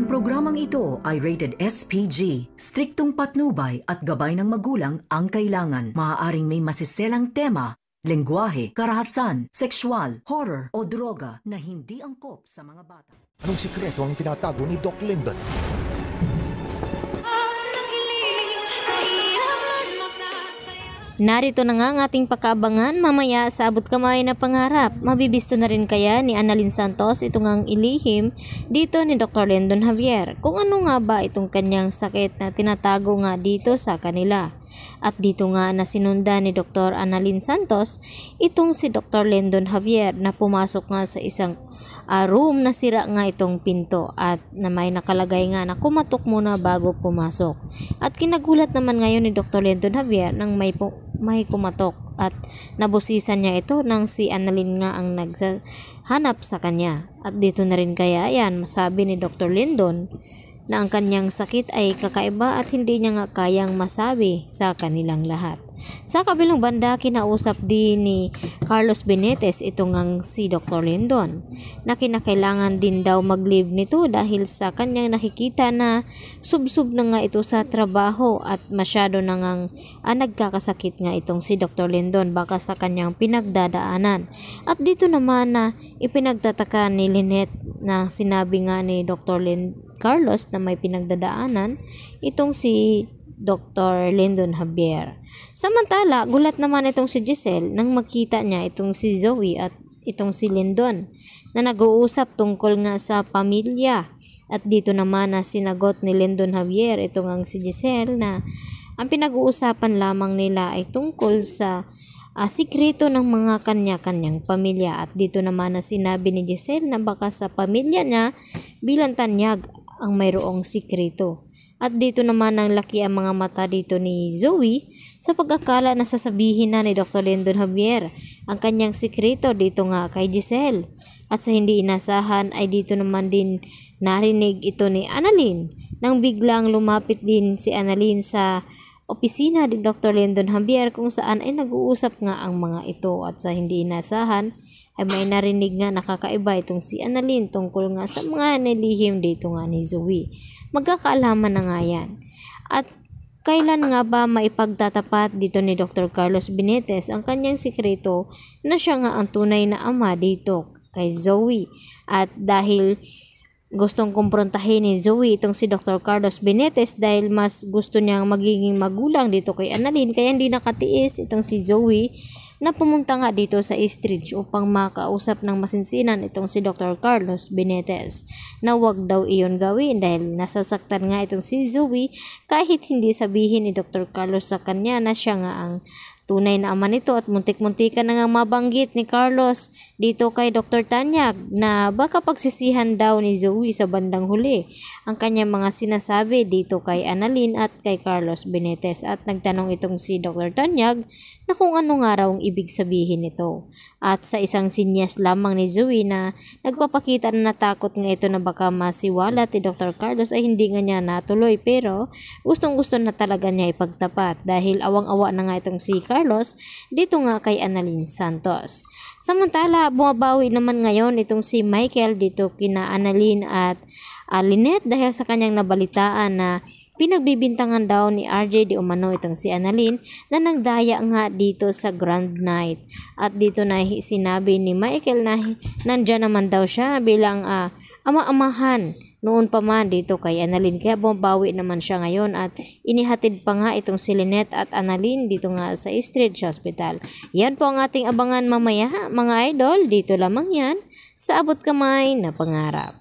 Ang programang ito ay rated SPG. Striktong patnubay at gabay ng magulang ang kailangan. Maaaring may masiselang tema, lengguwahe, karahasan, sexual, horror o droga na hindi angkop sa mga bata. Anong sikreto ang itinatago ni Doc Linden? Ah! Narito na nga ang ating pakaabangan mamaya sa abot kamay na pangarap. Mabibisto na rin kaya ni Annalyn Santos itong ang ilihim dito ni Dr. Lendon Javier kung ano nga ba itong kanyang sakit na tinatago nga dito sa kanila. At dito nga na sinunda ni Dr. Annalyn Santos itong si Dr. Lendon Javier na pumasok nga sa isang uh, room na sira nga itong pinto at na may nakalagay nga na kumatok muna bago pumasok. At kinagulat naman ngayon ni Dr. Lendon Javier nang may may kumatok at nabusisan niya ito nang si Annalyn nga ang naghanap sa kanya. At dito na rin kaya yan, masabi ni Dr. Lindon na ang kanyang sakit ay kakaiba at hindi niya nga kayang masabi sa kanilang lahat. Sa kabilang banda, kinausap din ni Carlos Benetes itong ang si Dr. Lindon na kinakailangan din daw mag-leave nito dahil sa kanyang nakikita na subsub na nga ito sa trabaho at masyado na ngang ah, nagkakasakit nga itong si Dr. Lindon baka sa kanyang pinagdadaanan. At dito naman na ipinagtataka ni Lynette na sinabi nga ni Dr. Lin Carlos na may pinagdadaanan itong si Dr. Lyndon Javier. Samantala, gulat naman itong si Giselle nang makita niya itong si Zoe at itong si Lyndon na nag-uusap tungkol nga sa pamilya. At dito naman na sinagot ni Lyndon Javier itong ang si Giselle na ang pinag-uusapan lamang nila ay tungkol sa uh, sikreto ng mga kanya-kanyang pamilya. At dito naman na sinabi ni Giselle na baka sa pamilya niya bilang tanyag ang mayroong sikreto. At dito naman ang laki ang mga mata dito ni Zoe sa pag-akala na sasabihin na ni Dr. Lyndon Javier ang kanyang sikreto dito nga kay Giselle. At sa hindi inasahan ay dito naman din narinig ito ni Annalyn nang biglang lumapit din si Annalyn sa opisina ni Dr. Lyndon Javier kung saan ay nag-uusap nga ang mga ito at sa hindi inasahan ay eh, may narinig nga nakakaiba itong si Annalyn tungkol nga sa mga nilihim dito nga ni Zoe. Magkakaalaman na nga yan. At kailan nga ba maipagtatapat dito ni Dr. Carlos Benitez ang kanyang sikreto na siya nga ang tunay na ama dito kay Zoe. At dahil gustong kumprontahin ni Zoe itong si Dr. Carlos Benitez dahil mas gusto niyang magiging magulang dito kay Annalyn kaya hindi nakatiis itong si Zoe na pumunta nga dito sa East Ridge upang makausap ng masinsinan itong si Dr. Carlos Benitez na wag daw iyon gawin dahil nasasaktan nga itong si Zoe kahit hindi sabihin ni Dr. Carlos sa kanya na siya nga ang Tunay na ama nito at muntik-muntikan na nga mabanggit ni Carlos dito kay Dr. Tanyag na baka pagsisihan daw ni Zoe sa bandang huli ang kanyang mga sinasabi dito kay Annalyn at kay Carlos Benitez at nagtanong itong si Dr. Tanyag na kung ano nga raw ang ibig sabihin nito. At sa isang sinyas lamang ni Zoe na nagpapakita na natakot nga ito na baka masiwala at Dr. Carlos ay hindi nga niya natuloy pero gustong gusto na talaga niya ipagtapat dahil awang-awa na nga itong si Carlos dito nga kay Annalyn Santos. Samantala, bumabawi naman ngayon itong si Michael dito kina Annalyn at Alinette dahil sa kanyang nabalitaan na Pinagbibintangan daw ni RJ Di Umano itong si Annalyn na nagdaya nga dito sa Grand Night. At dito na sinabi ni Michael na nandyan naman daw siya bilang uh, ama-amahan noon pa man dito kay Annalyn. Kaya bumabawi naman siya ngayon at inihatid pa nga itong si Lynette at Annalyn dito nga sa Eastridge Hospital. Yan po ang ating abangan mamaya mga idol. Dito lamang yan sa abot kamay na pangarap.